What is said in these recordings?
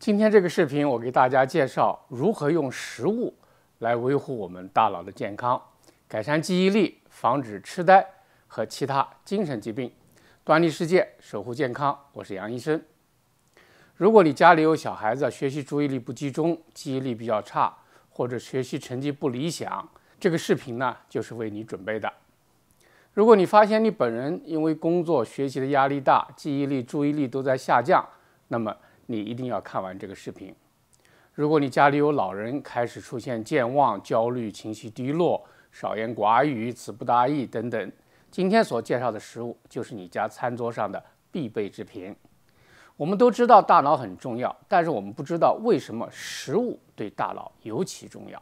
今天这个视频，我给大家介绍如何用食物来维护我们大脑的健康，改善记忆力，防止痴呆和其他精神疾病。端倪世界，守护健康，我是杨医生。如果你家里有小孩子，学习注意力不集中，记忆力比较差，或者学习成绩不理想，这个视频呢就是为你准备的。如果你发现你本人因为工作学习的压力大，记忆力、注意力都在下降，那么。你一定要看完这个视频。如果你家里有老人开始出现健忘、焦虑、情绪低落、少言寡语、词不达意等等，今天所介绍的食物就是你家餐桌上的必备之品。我们都知道大脑很重要，但是我们不知道为什么食物对大脑尤其重要。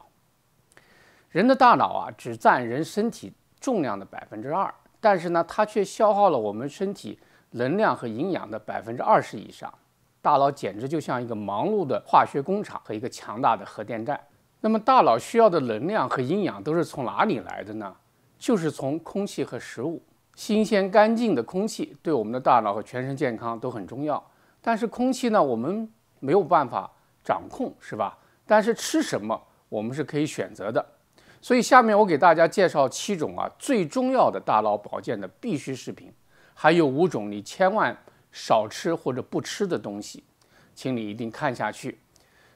人的大脑啊，只占人身体重量的百分之二，但是呢，它却消耗了我们身体能量和营养的百分之二十以上。大脑简直就像一个忙碌的化学工厂和一个强大的核电站。那么，大脑需要的能量和营养都是从哪里来的呢？就是从空气和食物。新鲜干净的空气对我们的大脑和全身健康都很重要。但是，空气呢，我们没有办法掌控，是吧？但是吃什么，我们是可以选择的。所以下面我给大家介绍七种啊，最重要的大脑保健的必需食品，还有五种你千万。少吃或者不吃的东西，请你一定看下去。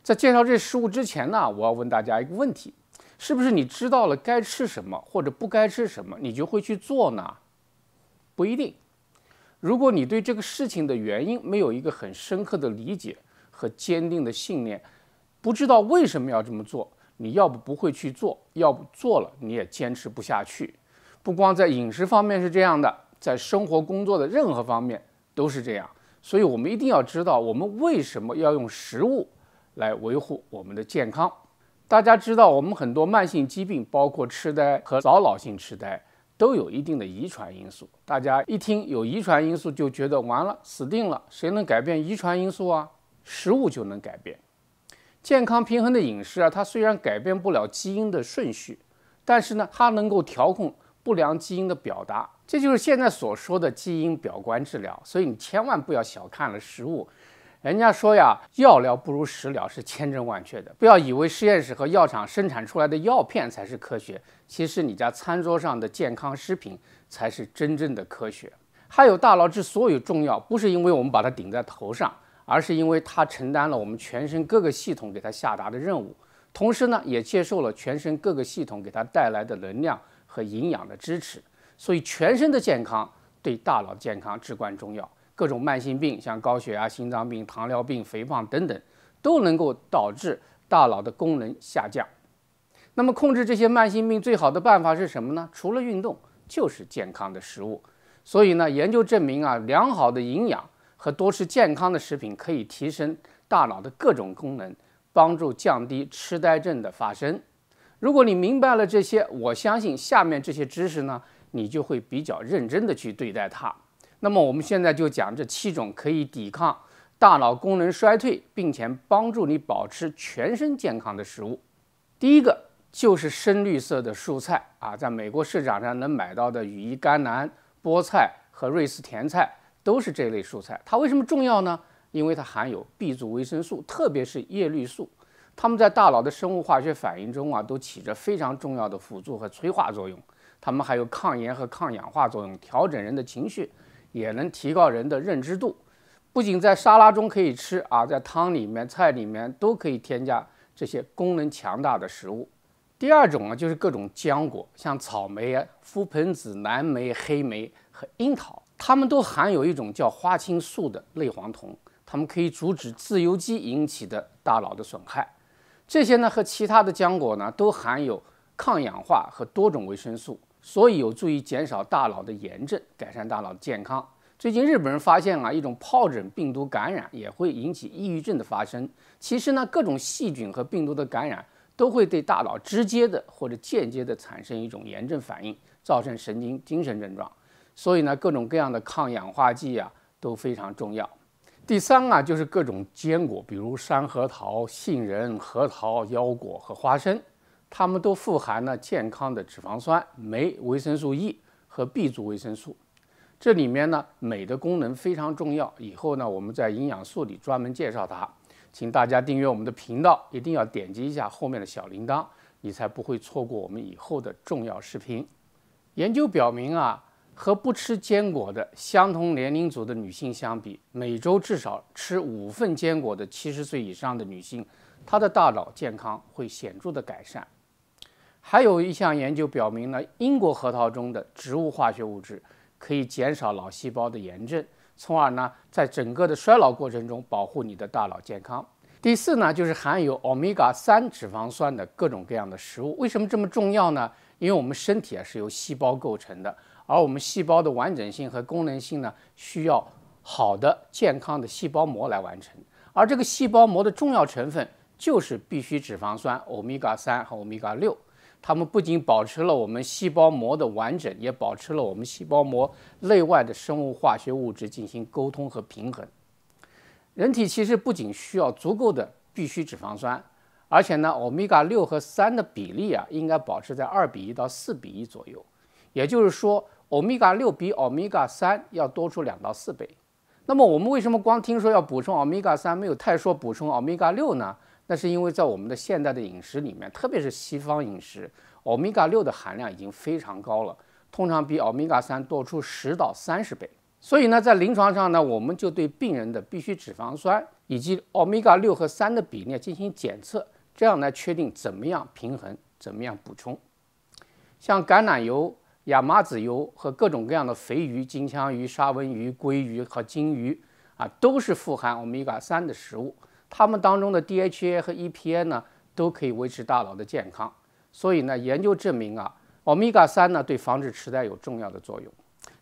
在介绍这食物之前呢，我要问大家一个问题：是不是你知道了该吃什么或者不该吃什么，你就会去做呢？不一定。如果你对这个事情的原因没有一个很深刻的理解和坚定的信念，不知道为什么要这么做，你要不不会去做，要不做了你也坚持不下去。不光在饮食方面是这样的，在生活工作的任何方面。都是这样，所以我们一定要知道，我们为什么要用食物来维护我们的健康。大家知道，我们很多慢性疾病，包括痴呆和早老性痴呆，都有一定的遗传因素。大家一听有遗传因素，就觉得完了，死定了。谁能改变遗传因素啊？食物就能改变。健康平衡的饮食啊，它虽然改变不了基因的顺序，但是呢，它能够调控不良基因的表达。这就是现在所说的基因表观治疗，所以你千万不要小看了食物。人家说呀，药疗不如食疗是千真万确的。不要以为实验室和药厂生产出来的药片才是科学，其实你家餐桌上的健康食品才是真正的科学。还有大脑之所以重要，不是因为我们把它顶在头上，而是因为它承担了我们全身各个系统给它下达的任务，同时呢，也接受了全身各个系统给它带来的能量和营养的支持。所以，全身的健康对大脑的健康至关重要。各种慢性病，像高血压、心脏病、糖尿病、肥胖等等，都能够导致大脑的功能下降。那么，控制这些慢性病最好的办法是什么呢？除了运动，就是健康的食物。所以呢，研究证明啊，良好的营养和多吃健康的食品可以提升大脑的各种功能，帮助降低痴呆症的发生。如果你明白了这些，我相信下面这些知识呢。你就会比较认真的去对待它。那么我们现在就讲这七种可以抵抗大脑功能衰退，并且帮助你保持全身健康的食物。第一个就是深绿色的蔬菜啊，在美国市场上能买到的羽衣甘蓝、菠菜和瑞士甜菜都是这类蔬菜。它为什么重要呢？因为它含有 B 族维生素，特别是叶绿素，它们在大脑的生物化学反应中啊都起着非常重要的辅助和催化作用。它们还有抗炎和抗氧化作用，调整人的情绪，也能提高人的认知度。不仅在沙拉中可以吃啊，在汤里面、菜里面都可以添加这些功能强大的食物。第二种啊，就是各种浆果，像草莓啊、覆盆子、蓝莓、黑莓和樱桃，它们都含有一种叫花青素的类黄酮，它们可以阻止自由基引起的大脑的损害。这些呢和其他的浆果呢都含有抗氧化和多种维生素。所以有助于减少大脑的炎症，改善大脑健康。最近日本人发现啊，一种疱疹病毒感染也会引起抑郁症的发生。其实呢，各种细菌和病毒的感染都会对大脑直接的或者间接的产生一种炎症反应，造成神经精神症状。所以呢，各种各样的抗氧化剂啊都非常重要。第三啊，就是各种坚果，比如山核桃、杏仁、核桃、腰果和花生。它们都富含了健康的脂肪酸、镁、维生素 E 和 B 族维生素。这里面呢，镁的功能非常重要。以后呢，我们在营养素里专门介绍它。请大家订阅我们的频道，一定要点击一下后面的小铃铛，你才不会错过我们以后的重要视频。研究表明啊，和不吃坚果的相同年龄组的女性相比，每周至少吃五份坚果的七十岁以上的女性，她的大脑健康会显著的改善。还有一项研究表明呢，英国核桃中的植物化学物质可以减少脑细胞的炎症，从而呢，在整个的衰老过程中保护你的大脑健康。第四呢，就是含有欧米伽三脂肪酸的各种各样的食物。为什么这么重要呢？因为我们身体啊是由细胞构成的，而我们细胞的完整性和功能性呢，需要好的健康的细胞膜来完成。而这个细胞膜的重要成分就是必需脂肪酸欧米伽三和欧米伽六。它们不仅保持了我们细胞膜的完整，也保持了我们细胞膜内外的生物化学物质进行沟通和平衡。人体其实不仅需要足够的必需脂肪酸，而且呢，欧米伽六和三的比例啊，应该保持在二比一到四比一左右。也就是说，欧米伽六比欧米伽三要多出两到四倍。那么我们为什么光听说要补充欧米伽三，没有太说补充欧米伽六呢？那是因为在我们的现代的饮食里面，特别是西方饮食，欧米伽六的含量已经非常高了，通常比欧米伽三多出十到三十倍。所以呢，在临床上呢，我们就对病人的必需脂肪酸以及欧米伽六和三的比例进行检测，这样来确定怎么样平衡，怎么样补充。像橄榄油、亚麻籽油和各种各样的肥鱼、金枪鱼、沙文鱼、鲑鱼和金鱼啊，都是富含欧米伽三的食物。它们当中的 DHA 和 EPA 呢，都可以维持大脑的健康。所以呢，研究证明啊，欧米伽三呢对防止痴呆有重要的作用。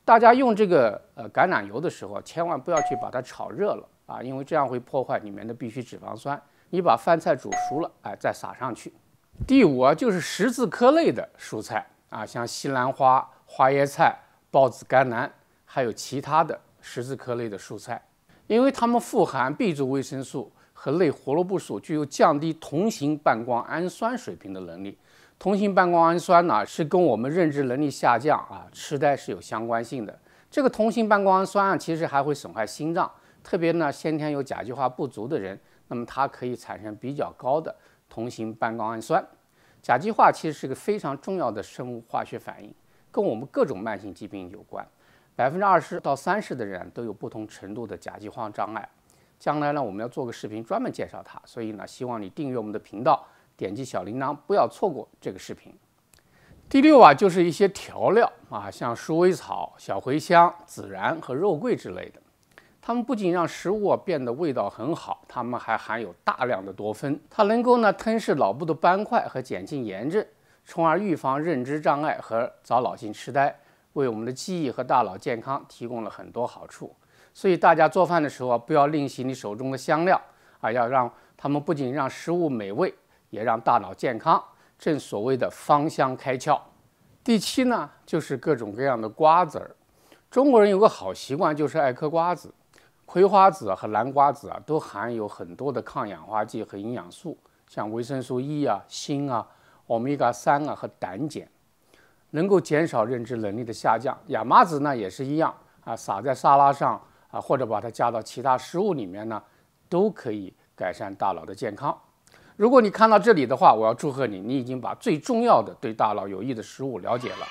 大家用这个呃橄榄油的时候，千万不要去把它炒热了啊，因为这样会破坏里面的必需脂肪酸。你把饭菜煮熟了，哎，再撒上去。第五啊，就是十字科类的蔬菜啊，像西兰花、花椰菜、孢子甘蓝，还有其他的十字科类的蔬菜，因为它们富含 B 族维生素。和类胡萝卜素具有降低同型半胱氨酸水平的能力。同型半胱氨酸呢，是跟我们认知能力下降啊、痴呆是有相关性的。这个同型半胱氨酸啊，其实还会损害心脏，特别呢，先天有甲基化不足的人，那么它可以产生比较高的同型半胱氨酸。甲基化其实是个非常重要的生物化学反应，跟我们各种慢性疾病有关。百分之二十到三十的人都有不同程度的甲基化障碍。将来呢，我们要做个视频专门介绍它，所以呢，希望你订阅我们的频道，点击小铃铛，不要错过这个视频。第六啊，就是一些调料啊，像鼠尾草、小茴香、孜然和肉桂之类的，它们不仅让食物啊变得味道很好，它们还含有大量的多酚，它能够呢吞噬脑部的斑块和减轻炎症，从而预防认知障碍和早老性痴呆，为我们的记忆和大脑健康提供了很多好处。所以大家做饭的时候啊，不要吝惜你手中的香料啊，要让他们不仅让食物美味，也让大脑健康。正所谓的“芳香开窍”。第七呢，就是各种各样的瓜子儿。中国人有个好习惯，就是爱嗑瓜子。葵花籽和南瓜籽啊，都含有很多的抗氧化剂和营养素，像维生素 E 啊、锌啊、欧米伽三啊和胆碱，能够减少认知能力的下降。亚麻籽呢也是一样啊，撒在沙拉上。啊，或者把它加到其他食物里面呢，都可以改善大脑的健康。如果你看到这里的话，我要祝贺你，你已经把最重要的对大脑有益的食物了解了。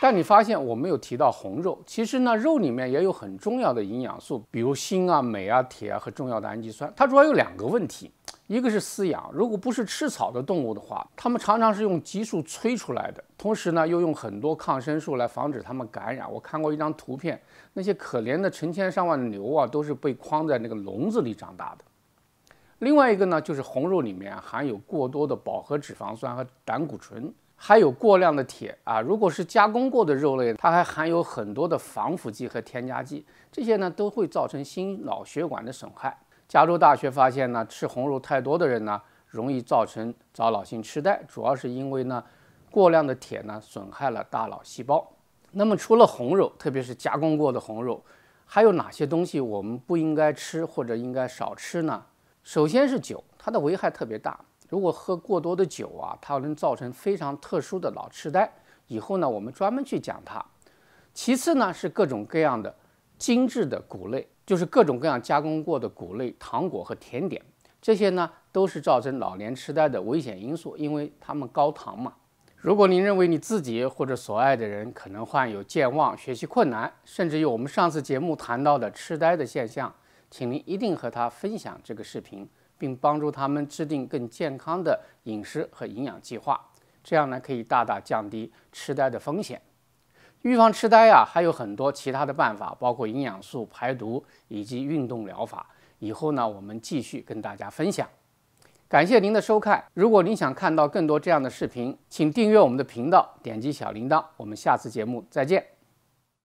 但你发现我没有提到红肉，其实呢，肉里面也有很重要的营养素，比如锌啊、镁啊、铁啊和重要的氨基酸。它主要有两个问题。一个是饲养，如果不是吃草的动物的话，它们常常是用激素催出来的，同时呢又用很多抗生素来防止它们感染。我看过一张图片，那些可怜的成千上万的牛啊，都是被框在那个笼子里长大的。另外一个呢，就是红肉里面含有过多的饱和脂肪酸和胆固醇，还有过量的铁啊。如果是加工过的肉类，它还含有很多的防腐剂和添加剂，这些呢都会造成心脑血管的损害。加州大学发现呢，吃红肉太多的人呢，容易造成早老性痴呆，主要是因为呢，过量的铁呢，损害了大脑细胞。那么除了红肉，特别是加工过的红肉，还有哪些东西我们不应该吃或者应该少吃呢？首先是酒，它的危害特别大，如果喝过多的酒啊，它能造成非常特殊的老痴呆，以后呢我们专门去讲它。其次呢是各种各样的精致的谷类。就是各种各样加工过的谷类、糖果和甜点，这些呢都是造成老年痴呆的危险因素，因为它们高糖嘛。如果您认为你自己或者所爱的人可能患有健忘、学习困难，甚至于我们上次节目谈到的痴呆的现象，请您一定和他分享这个视频，并帮助他们制定更健康的饮食和营养计划，这样呢可以大大降低痴呆的风险。预防痴呆啊，还有很多其他的办法，包括营养素、排毒以及运动疗法。以后呢，我们继续跟大家分享。感谢您的收看。如果您想看到更多这样的视频，请订阅我们的频道，点击小铃铛。我们下次节目再见。